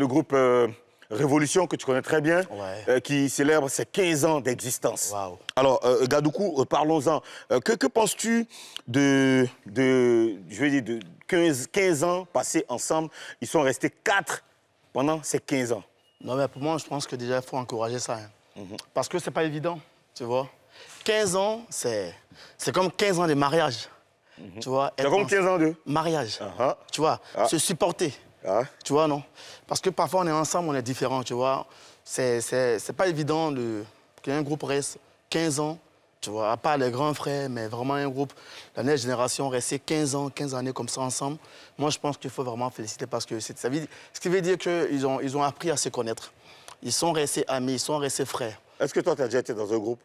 Le groupe euh, Révolution, que tu connais très bien, euh, qui célèbre ses 15 ans d'existence. Alors, euh, Gadoukou, parlons-en. que, que penses-tu de, de, je dire, de 15, 15 ans passés ensemble Ils sont restés 4 pendant ces 15 ans. Non, mais pour moi, je pense que déjà, il faut encourager ça. Hein. Mhm. Parce que c'est pas évident, tu vois. 15 ans, c'est comme 15 ans de mariage. Mhm. Tu c'est comme 15 ans de mariage. Ah, ah. Tu vois, ah. se supporter. Hein? Tu vois, non Parce que parfois, on est ensemble, on est différents, tu vois. C'est pas évident de... qu'un groupe reste 15 ans, tu vois, à part les grands frères, mais vraiment un groupe, la nouvelle génération, rester 15 ans, 15 années comme ça ensemble. Moi, je pense qu'il faut vraiment féliciter parce que ça veut, ce qui veut dire qu'ils ont, ils ont appris à se connaître. Ils sont restés amis, ils sont restés frères. Est-ce que toi, tu as déjà été dans un groupe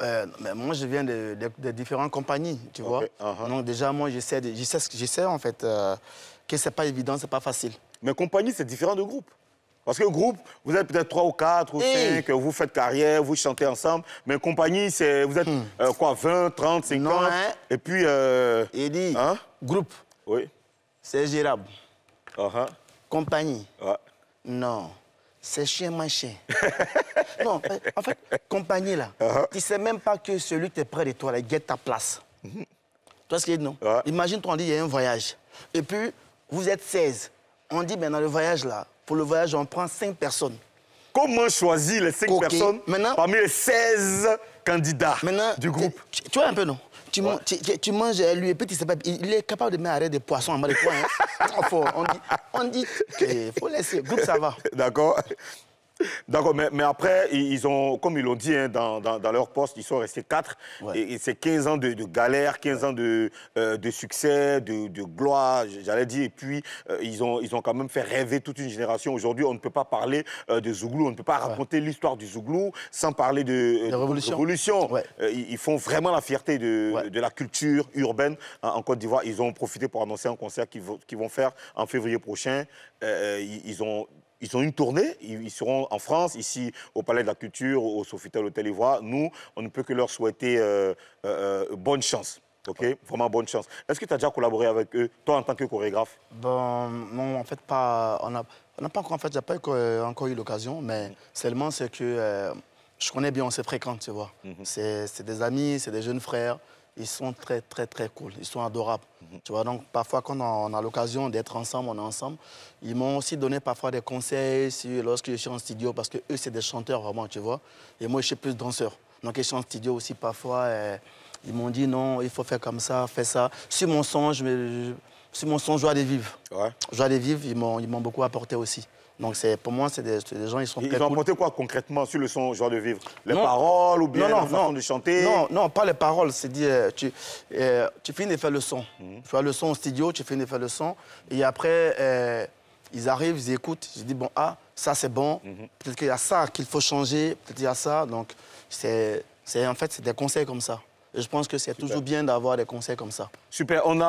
euh, moi, je viens de, de, différentes compagnies, tu vois. Uh-huh. Donc déjà, moi, j'essaie j'essaie en fait euh, que ce n'est pas évident, ce n'est pas facile. Mais compagnie, c'est différent de groupe. Parce que groupe, vous êtes peut-être trois ou quatre ou eh. vous faites carrière, vous chantez ensemble. Mais compagnie, vous êtes hmm. euh, quoi, 20, 30, 50 Et puis. Euh, dit hein? groupe. Oui. C'est gérable. Ah, ah. Compagnie. Ah. Non. C'est chien, machin. non, en fait, compagnie, là, tu ne sais même pas que celui qui est près de toi, il guette ta place. Mhm. Tu vois ce qu'il dit, non? Imagine-toi, on dit, il y a un voyage. Et puis, vous êtes 16. On dit, maintenant dans le voyage là, pour le voyage, on prend 5 personnes. Comment choisir les 5 personnes parmi les 16 candidats du groupe tu, vois un peu, non tu, manges euh, lui et puis tu pas, il est capable de mettre arrêt des poissons en bas des Hein. fort. On dit, on il faut laisser. Groupe, ça va. D'accord. D'accord, mais, mais, après, ils ont, comme ils l'ont dit, hein, dans, leur poste, ils sont restés quatre. Et, c'est 15 ans de, galère, 15 ans euh, de, succès, de, gloire, j'allais dire. Et puis, euh, ils, ont, ils ont quand même fait rêver toute une génération. Aujourd'hui, on ne peut pas parler euh, de Zouglou, on ne peut pas raconter l'histoire du Zouglou sans parler de, révolution. révolution. ils font vraiment la fierté de, la culture urbaine hein, en Côte d'Ivoire. Ils ont profité pour annoncer un concert qu'ils vont faire en février prochain. ils ont ils ont une tournée, ils seront en France, ici au Palais de la Culture, au Sofitel Hôtel Ivoire. Nous, on ne peut que leur souhaiter euh, euh, euh, bonne chance. OK Vraiment bonne chance. Est-ce que tu as déjà collaboré avec eux, toi en tant que chorégraphe ben, Non, en fait, pas. On n'a pas encore, en fait, pas encore eu l'occasion, mais mm-hmm. seulement c'est que je connais bien, on se fréquente, tu vois. Mm-hmm. C'est des amis, c'est des jeunes frères ils sont très, très, très cool. Ils sont adorables. Tu vois, donc parfois, quand on a, l'occasion d'être ensemble, on est ensemble. Ils m'ont aussi donné parfois des conseils sur, lorsque je suis en studio, parce que eux, c'est des chanteurs vraiment, tu vois. Et moi, je suis plus danseur. Donc, ils sont en studio aussi parfois. Eh, ils m'ont dit non, il faut faire comme ça, faire ça. Sur mon son, je, je aller mon son, joie de vivre. Joie ils m'ont beaucoup apporté aussi. Donc pour moi, c'est des, gens, ils sont ils ont apporté quoi concrètement sur le son, genre de vivre Les paroles ou bien non, non, la de chanter Non, non, pas les paroles. C'est dire, euh, tu, euh, tu finis de faire le son. Mhm. Tu as le son au studio, tu finis de faire le son. Et après, euh, ils arrivent, ils écoutent. Je dis, bon, ah, ça c'est bon. Mhm. Peut-être qu'il y a ça qu'il faut changer. Peut-être qu'il y a ça. Donc, c'est en fait, c'est des conseils comme ça. Et je pense que c'est toujours bien d'avoir des conseils comme ça. Super. On a